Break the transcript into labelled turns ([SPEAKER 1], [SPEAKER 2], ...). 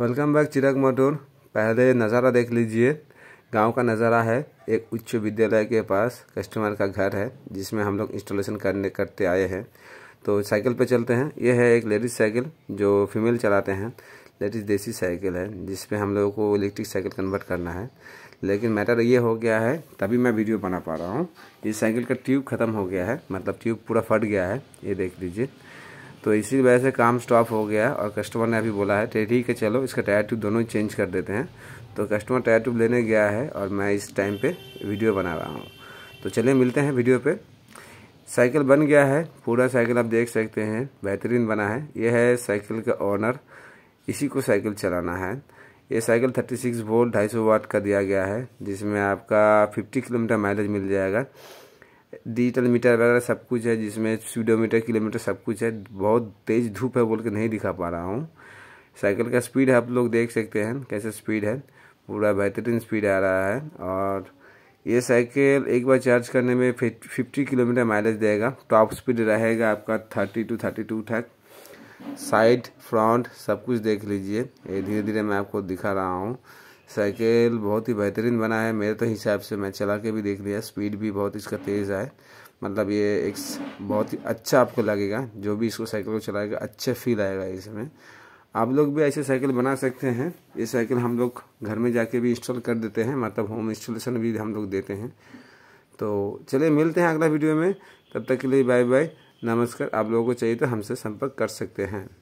[SPEAKER 1] welcome back चिराग मटोर पहले नज़ारा देख लीजिए गांव का नज़ारा है एक उच्च विद्यालय के पास कस्टमर का घर है जिसमें हम लोग इंस्टॉलेशन करने करते आए हैं तो साइकिल पे चलते हैं यह है एक लेडीज़ साइकिल जो फीमेल चलाते हैं लेडीज़ देसी साइकिल है जिसपे हम लोगों को इलेक्ट्रिक साइकिल कन्वर्ट करना है लेकिन मैटर ये हो गया है तभी मैं वीडियो बना पा रहा हूँ इस साइकिल का ट्यूब ख़त्म हो गया है मतलब ट्यूब पूरा फट गया है ये देख लीजिए तो इसी वजह से काम स्टॉप हो गया और कस्टमर ने अभी बोला है ठीक है चलो इसका टायर ट्यूब दोनों चेंज कर देते हैं तो कस्टमर टायर ट्यूब लेने गया है और मैं इस टाइम पे वीडियो बना रहा हूँ तो चलिए मिलते हैं वीडियो पे साइकिल बन गया है पूरा साइकिल आप देख सकते हैं बेहतरीन बना है यह है साइकिल का ऑनर इसी को साइकिल चलाना है ये साइकिल 36 वोल्ट 250 वाट का दिया गया है जिसमें आपका 50 किलोमीटर माइलेज मिल जाएगा डिजिटल मीटर वगैरह सब कुछ है जिसमें स्पीडोमीटर किलोमीटर सब कुछ है बहुत तेज़ धूप है बोल के नहीं दिखा पा रहा हूँ साइकिल का स्पीड आप लोग देख सकते हैं कैसे स्पीड है पूरा बेहतरीन स्पीड आ रहा है और ये साइकिल एक बार चार्ज करने में फिफ्टी किलोमीटर माइलेज देगा टॉप स्पीड रहेगा आपका थर्टी टू थर्टी टू तक साइड फ्रंट सब कुछ देख लीजिए ये धीरे धीरे मैं आपको दिखा रहा हूँ साइकिल बहुत ही बेहतरीन बना है मेरे तो हिसाब से मैं चला के भी देख लिया स्पीड भी बहुत इसका तेज़ है मतलब ये एक बहुत ही अच्छा आपको लगेगा जो भी इसको साइकिल को चलाएगा अच्छा फील आएगा इसमें आप लोग भी ऐसे साइकिल बना सकते हैं ये साइकिल हम लोग घर में जाके भी इंस्टॉल कर देते हैं मतलब होम इंस्टॉलेशन भी हम लोग देते हैं तो चलिए मिलते हैं अगला वीडियो में तब तक के लिए बाय बाय नमस्कार आप लोगों को चाहिए तो हमसे संपर्क कर सकते हैं